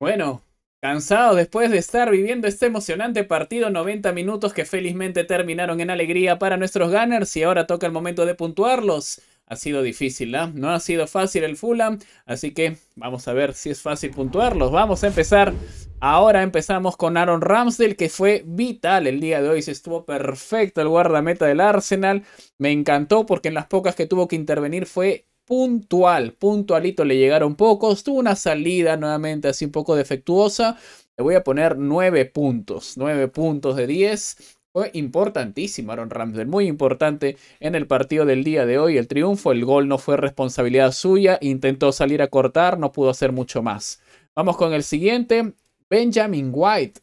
Bueno, Cansado después de estar viviendo este emocionante partido, 90 minutos que felizmente terminaron en alegría para nuestros Gunners y ahora toca el momento de puntuarlos. Ha sido difícil, ¿no? ¿ah? No ha sido fácil el Fulham, así que vamos a ver si es fácil puntuarlos. Vamos a empezar. Ahora empezamos con Aaron Ramsdale, que fue vital el día de hoy. Se estuvo perfecto el guardameta del Arsenal. Me encantó porque en las pocas que tuvo que intervenir fue puntual, puntualito le llegaron pocos, tuvo una salida nuevamente así un poco defectuosa. Le voy a poner 9 puntos, 9 puntos de 10. Fue importantísimo Aaron Ramsden, muy importante en el partido del día de hoy. El triunfo, el gol no fue responsabilidad suya, intentó salir a cortar, no pudo hacer mucho más. Vamos con el siguiente, Benjamin White.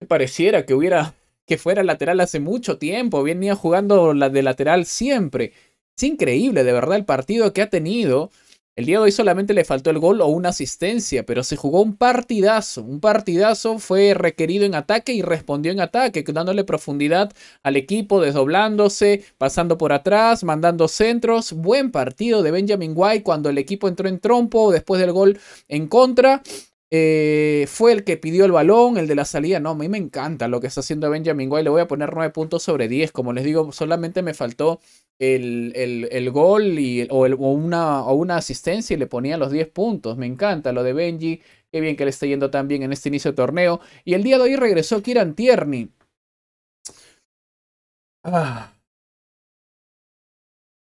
me Pareciera que hubiera que fuera lateral hace mucho tiempo, venía jugando de lateral siempre. Es increíble, de verdad, el partido que ha tenido. El día de hoy solamente le faltó el gol o una asistencia, pero se jugó un partidazo. Un partidazo fue requerido en ataque y respondió en ataque, dándole profundidad al equipo, desdoblándose, pasando por atrás, mandando centros. Buen partido de Benjamin White cuando el equipo entró en trompo después del gol en contra. Eh, fue el que pidió el balón, el de la salida. No, a mí me encanta lo que está haciendo Benjamin Guay. Le voy a poner 9 puntos sobre 10. Como les digo, solamente me faltó el, el, gol y, o, una, o una asistencia y le ponía los 10 puntos. Me encanta lo de Benji. Qué bien que le está yendo tan bien en este inicio de torneo. Y el día de hoy regresó Kiran Tierney. Ah.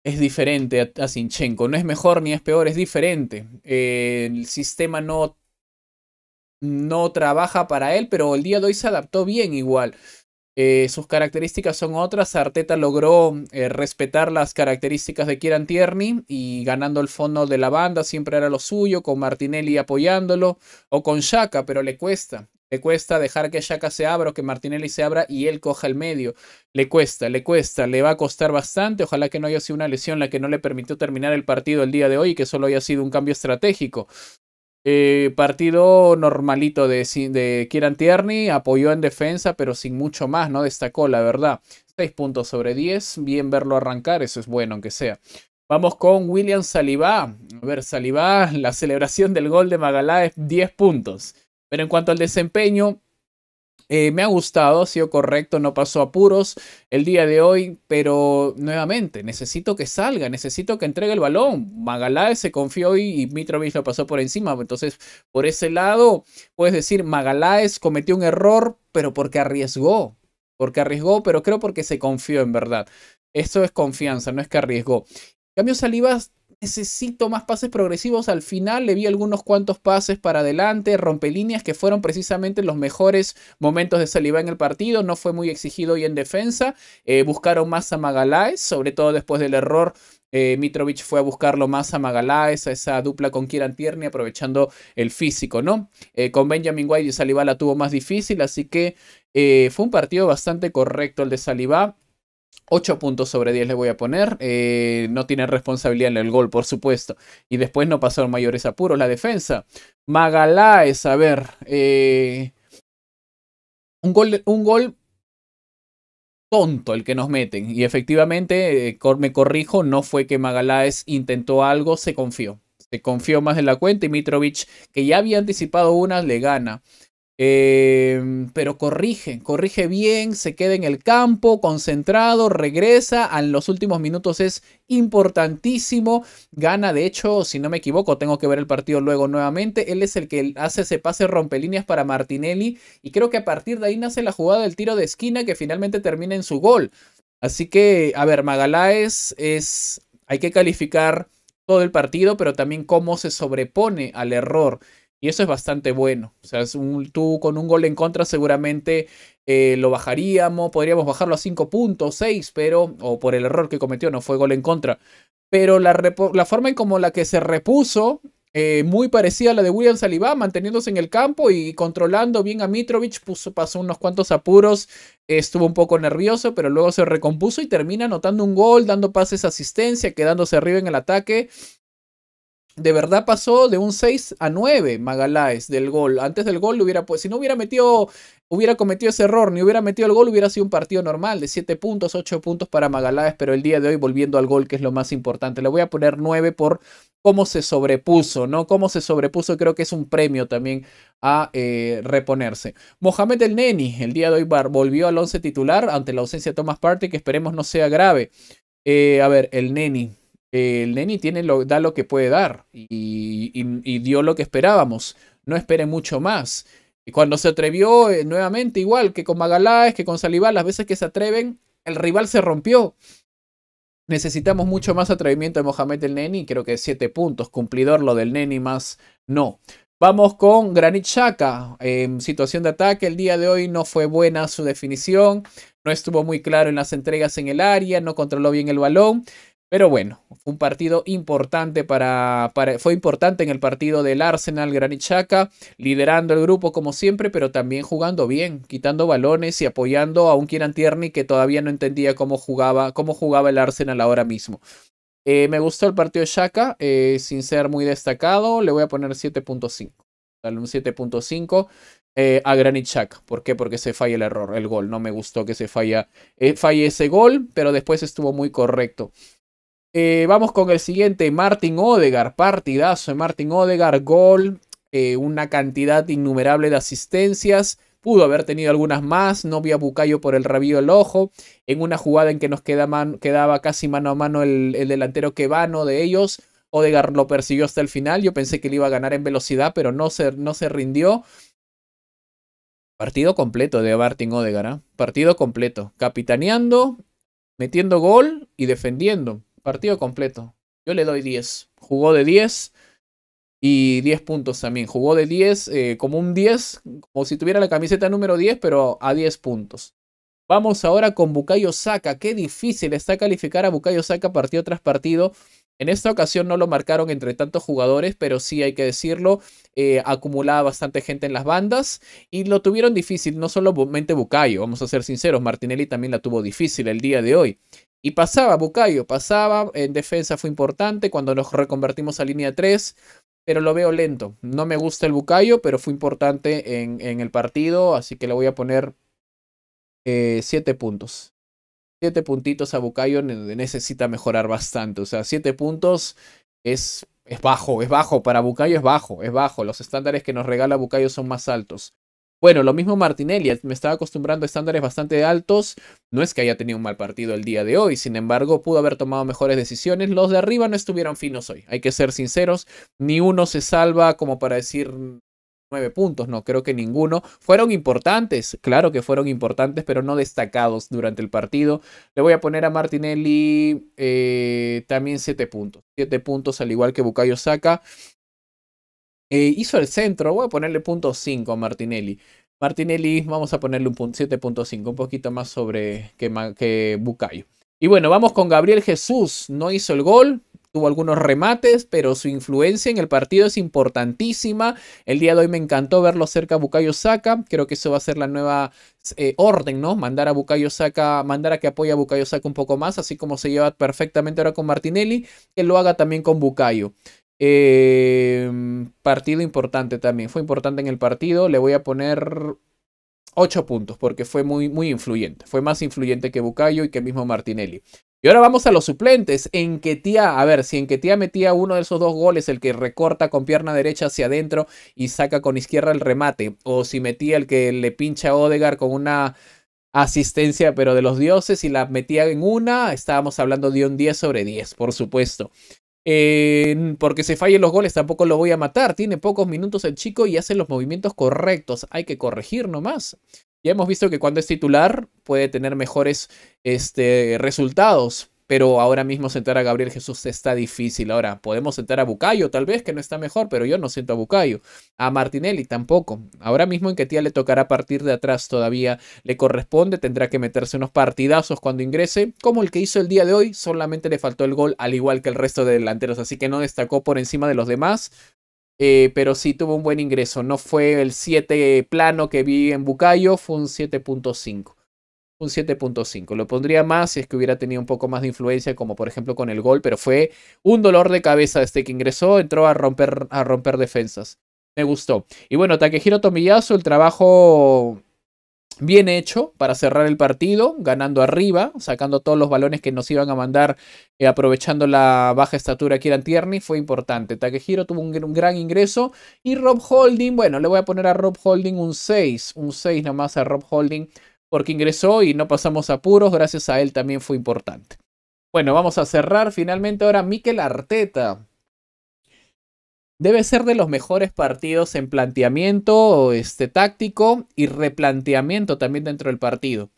Es diferente a, Sinchenko. No es mejor ni es peor, es diferente. Eh, el sistema no no trabaja para él, pero el día de hoy se adaptó bien igual. Eh, sus características son otras. Arteta logró eh, respetar las características de Kieran Tierney y ganando el fondo de la banda, siempre era lo suyo, con Martinelli apoyándolo o con Shaka, pero le cuesta. Le cuesta dejar que Shaka se abra o que Martinelli se abra y él coja el medio. Le cuesta, le cuesta, le va a costar bastante. Ojalá que no haya sido una lesión la que no le permitió terminar el partido el día de hoy y que solo haya sido un cambio estratégico. Eh, partido normalito de, Kieran Tierney, apoyó en defensa, pero sin mucho más, no destacó, la verdad. 6 puntos sobre 10, bien verlo arrancar, eso es bueno, aunque sea. Vamos con William Salivá. A ver, Salivá, la celebración del gol de es 10 puntos. Pero en cuanto al desempeño, eh, me ha gustado, ha sido correcto, no pasó apuros el día de hoy, pero nuevamente necesito que salga, necesito que entregue el balón. Magaláes se confió y, Mitrovic lo pasó por encima. Entonces, por ese lado, puedes decir, Magaláes cometió un error, pero porque arriesgó. Porque arriesgó, pero creo porque se confió en verdad. eso es confianza, no es que arriesgó. En cambio, Salivas necesito más pases progresivos. Al final le vi algunos cuantos pases para adelante, rompe líneas que fueron precisamente los mejores momentos de Saliba en el partido. No fue muy exigido y en defensa. Eh, buscaron más a Magaláes, sobre todo después del error eh, Mitrovic fue a buscarlo más a Magaláes, a esa dupla con Kieran Tierney, aprovechando el físico, ¿no? Eh, con Benjamin White y Saliba la tuvo más difícil, así que eh, fue un partido bastante correcto el de Saliba. 8 puntos sobre 10 le voy a poner. Eh, no tiene responsabilidad en el gol, por supuesto. Y después no pasaron mayores apuros. La defensa. Magaláes, a ver. Eh, un, gol, un gol tonto el que nos meten. Y efectivamente, eh, me corrijo, no fue que Magaláes intentó algo, se confió. Se confió más en la cuenta y Mitrovic, que ya había anticipado una, le gana. Em, pero corrige, corrige bien, se queda en el campo, concentrado, regresa. En los últimos minutos es importantísimo. Gana, de hecho, si no me equivoco, tengo que ver el partido luego nuevamente. Él es el que hace ese pase rompe líneas para Martinelli. Y creo que a partir de ahí nace la jugada del tiro de esquina que finalmente termina en su gol. Así que, a ver, Magaláes es. Hay que calificar todo el partido, pero también cómo se sobrepone al error. Y eso es bastante bueno. O sea, tú con un gol en contra seguramente eh, lo bajaríamos, podríamos bajarlo a 5 puntos, 6, pero, o por el error que cometió, no fue gol en contra. Pero la, forma en como la que se repuso, eh, muy parecida a la de William Saliba, manteniéndose en el campo y controlando bien a Mitrovic, puso, pasó unos cuantos apuros, estuvo un poco nervioso, pero luego se recompuso y termina anotando un gol, dando pases, asistencia, quedándose arriba en el ataque de verdad pasó de un 6 a 9 Magaláes del gol. Antes del gol hubiera si no hubiera metido hubiera cometido ese error, ni hubiera metido el gol, hubiera sido un partido normal de 7 puntos, 8 puntos para Magaláes, pero el día de hoy volviendo al gol que es lo más importante. Le voy a poner 9 por cómo se sobrepuso, ¿no? Cómo se sobrepuso, creo que es un premio también a eh, reponerse. Mohamed El Neni, el día de hoy volvió al 11 titular ante la ausencia de Thomas Partey, que esperemos no sea grave. Eh, a ver, El Neni el Neni tiene da lo que puede dar y, dio lo que esperábamos. No espere mucho más. Y cuando se atrevió, eh, nuevamente, igual que con Magaláes, que con Salivá, las veces que se atreven, el rival se rompió. Necesitamos mucho más atrevimiento de Mohamed el Neni. Creo que siete puntos. Cumplidor lo del Neni más no. Vamos con Granit Xhaka. En situación de ataque, el día de hoy no fue buena su definición. No estuvo muy claro en las entregas en el área. No controló bien el balón. Pero bueno, fue un partido importante para, Fue importante en el partido del Arsenal Granit liderando el grupo como siempre, pero también jugando bien, quitando balones y apoyando a un Kieran Tierney que todavía no entendía cómo jugaba, cómo jugaba el Arsenal ahora mismo. Eh, me gustó el partido de Chaka, eh, sin ser muy destacado, le voy a poner 7.5. un 7.5. Eh, a Granit ¿Por qué? Porque se falla el error, el gol. No me gustó que se falla, falle ese gol, pero después estuvo muy correcto. Eh, vamos con el siguiente, Martin Odegar, partidazo de Martin Odegar, gol, eh, una cantidad innumerable de asistencias. Pudo haber tenido algunas más, no vio a Bucayo por el rabillo del ojo. En una jugada en que nos quedaba casi mano a mano el, el delantero quevano de ellos, Odegar lo persiguió hasta el final. Yo pensé que le iba a ganar en velocidad, pero no se, no se rindió. Partido completo de Martin Odegar, ¿ah? partido completo. Capitaneando, metiendo gol y defendiendo partido completo. Yo le doy 10. Jugó de 10 y 10 puntos también. Jugó de 10, eh, como un 10, como si tuviera la camiseta número 10, pero a 10 puntos. Vamos ahora con Bukayo Saka. Qué difícil está calificar a Bukayo Saka partido tras partido. En esta ocasión no lo marcaron entre tantos jugadores, pero sí hay que decirlo, eh, acumulaba bastante gente en las bandas y lo tuvieron difícil, no solamente Bucayo, vamos a ser sinceros, Martinelli también la tuvo difícil el día de hoy. Y pasaba Bucayo, pasaba, en defensa fue importante cuando nos reconvertimos a línea 3, pero lo veo lento. No me gusta el Bucayo, pero fue importante en, en el partido, así que le voy a poner 7 eh, puntos. 7 puntitos a Bucayo necesita mejorar bastante. O sea, 7 puntos es, es bajo, es bajo. Para Bucayo es bajo, es bajo. Los estándares que nos regala Bucayo son más altos. Bueno, lo mismo Martinelli, me estaba acostumbrando a estándares bastante altos. No es que haya tenido un mal partido el día de hoy, sin embargo, pudo haber tomado mejores decisiones. Los de arriba no estuvieron finos hoy, hay que ser sinceros. Ni uno se salva como para decir nueve puntos, no creo que ninguno. Fueron importantes, claro que fueron importantes, pero no destacados durante el partido. Le voy a poner a Martinelli eh, también siete puntos. Siete puntos al igual que Bucayo saca. Eh, hizo el centro, voy a ponerle punto 5 a Martinelli. Martinelli, vamos a ponerle un 7.5, un poquito más sobre que, que Bucayo. Y bueno, vamos con Gabriel Jesús. No hizo el gol, tuvo algunos remates, pero su influencia en el partido es importantísima. El día de hoy me encantó verlo cerca a Bukayo Saca. Creo que eso va a ser la nueva eh, orden, ¿no? Mandar a Bucayo saca mandar a que apoye a Bukayo Saka un poco más, así como se lleva perfectamente ahora con Martinelli, que lo haga también con Bucayo Em, partido importante también. Fue importante en el partido. Le voy a poner 8 puntos porque fue muy, muy influyente. Fue más influyente que Bucayo y que mismo Martinelli. Y ahora vamos a los suplentes. En Ketia, a ver, si en Ketia metía uno de esos dos goles, el que recorta con pierna derecha hacia adentro y saca con izquierda el remate, o si metía el que le pincha a Odegar con una asistencia, pero de los dioses, y la metía en una, estábamos hablando de un 10 sobre 10, por supuesto porque se fallen los goles tampoco lo voy a matar. Tiene pocos minutos el chico y hace los movimientos correctos. Hay que corregir nomás. Ya hemos visto que cuando es titular puede tener mejores este, resultados pero ahora mismo sentar a Gabriel Jesús está difícil. Ahora, podemos sentar a Bucayo, tal vez que no está mejor, pero yo no siento a Bucayo. A Martinelli tampoco. Ahora mismo en que tía le tocará partir de atrás todavía le corresponde, tendrá que meterse unos partidazos cuando ingrese, como el que hizo el día de hoy, solamente le faltó el gol, al igual que el resto de delanteros, así que no destacó por encima de los demás. Eh, pero sí tuvo un buen ingreso. No fue el 7 plano que vi en Bucayo, fue un 7.5 un 7.5. Lo pondría más si es que hubiera tenido un poco más de influencia, como por ejemplo con el gol, pero fue un dolor de cabeza este que ingresó, entró a romper, a romper defensas. Me gustó. Y bueno, Takehiro tomillazo el trabajo bien hecho para cerrar el partido, ganando arriba, sacando todos los balones que nos iban a mandar, eh, aprovechando la baja estatura que eran Tierney, fue importante. Takehiro tuvo un, un, gran ingreso y Rob Holding, bueno, le voy a poner a Rob Holding un 6, un 6 nomás a Rob Holding porque ingresó y no pasamos apuros, gracias a él también fue importante. Bueno, vamos a cerrar finalmente ahora Mikel Arteta. Debe ser de los mejores partidos en planteamiento este, táctico y replanteamiento también dentro del partido.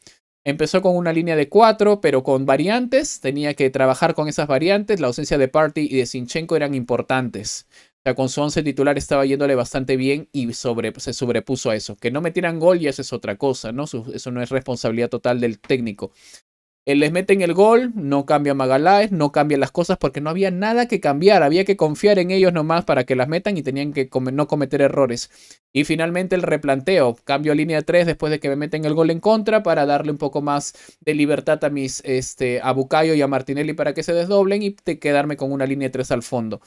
Empezó con una línea de cuatro, pero con variantes. Tenía que trabajar con esas variantes. La ausencia de Party y de Sinchenko eran importantes con su once titular estaba yéndole bastante bien y sobre, se sobrepuso a eso. Que no metieran gol y eso es otra cosa, ¿no? eso no es responsabilidad total del técnico. Eh, les meten el gol, no cambia Magaláes, no cambian las cosas porque no había nada que cambiar, había que confiar en ellos nomás para que las metan y tenían que no cometer errores. Y finalmente el replanteo, cambio línea 3 después de que me meten el gol en contra para darle un poco más de libertad a mis este a Bucayo y a Martinelli para que se desdoblen y quedarme con una línea 3 al fondo.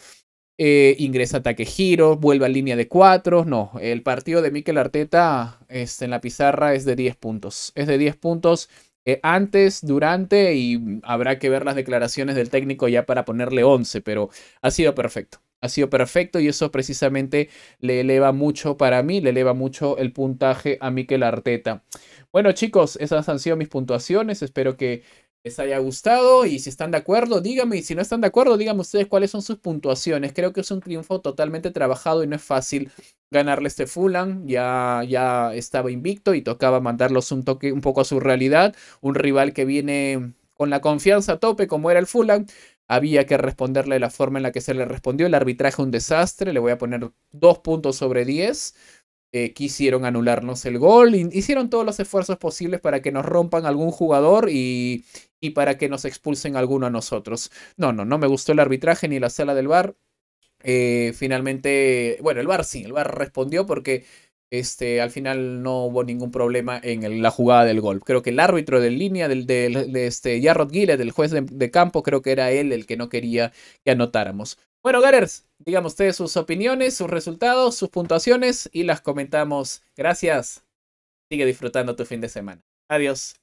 Eh, ingresa ataque giro, vuelve a línea de cuatro No, el partido de Mikel Arteta es, en la pizarra es de 10 puntos. Es de 10 puntos eh, antes, durante y habrá que ver las declaraciones del técnico ya para ponerle 11, pero ha sido perfecto. Ha sido perfecto y eso precisamente le eleva mucho para mí, le eleva mucho el puntaje a Mikel Arteta. Bueno chicos, esas han sido mis puntuaciones. Espero que les haya gustado y si están de acuerdo, díganme, y si no están de acuerdo, díganme ustedes cuáles son sus puntuaciones. Creo que es un triunfo totalmente trabajado y no es fácil ganarle este Fulan. ya, ya estaba invicto y tocaba mandarlos un toque un poco a su realidad, un rival que viene con la confianza a tope como era el Fulham, había que responderle de la forma en la que se le respondió, el arbitraje un desastre, le voy a poner dos puntos sobre diez. Eh, quisieron anularnos el gol, hicieron todos los esfuerzos posibles para que nos rompan algún jugador y, y para que nos expulsen alguno a nosotros. No, no, no me gustó el arbitraje ni la sala del bar. Eh, finalmente, bueno, el bar sí, el bar respondió porque este, al final no hubo ningún problema en la jugada del gol. Creo que el árbitro de línea del, de este, Jarrod Gillet, el juez de, campo, creo que era él el que no quería que anotáramos. Bueno, Garers, digamos ustedes sus opiniones, sus resultados, sus puntuaciones y las comentamos. Gracias. Sigue disfrutando tu fin de semana. Adiós.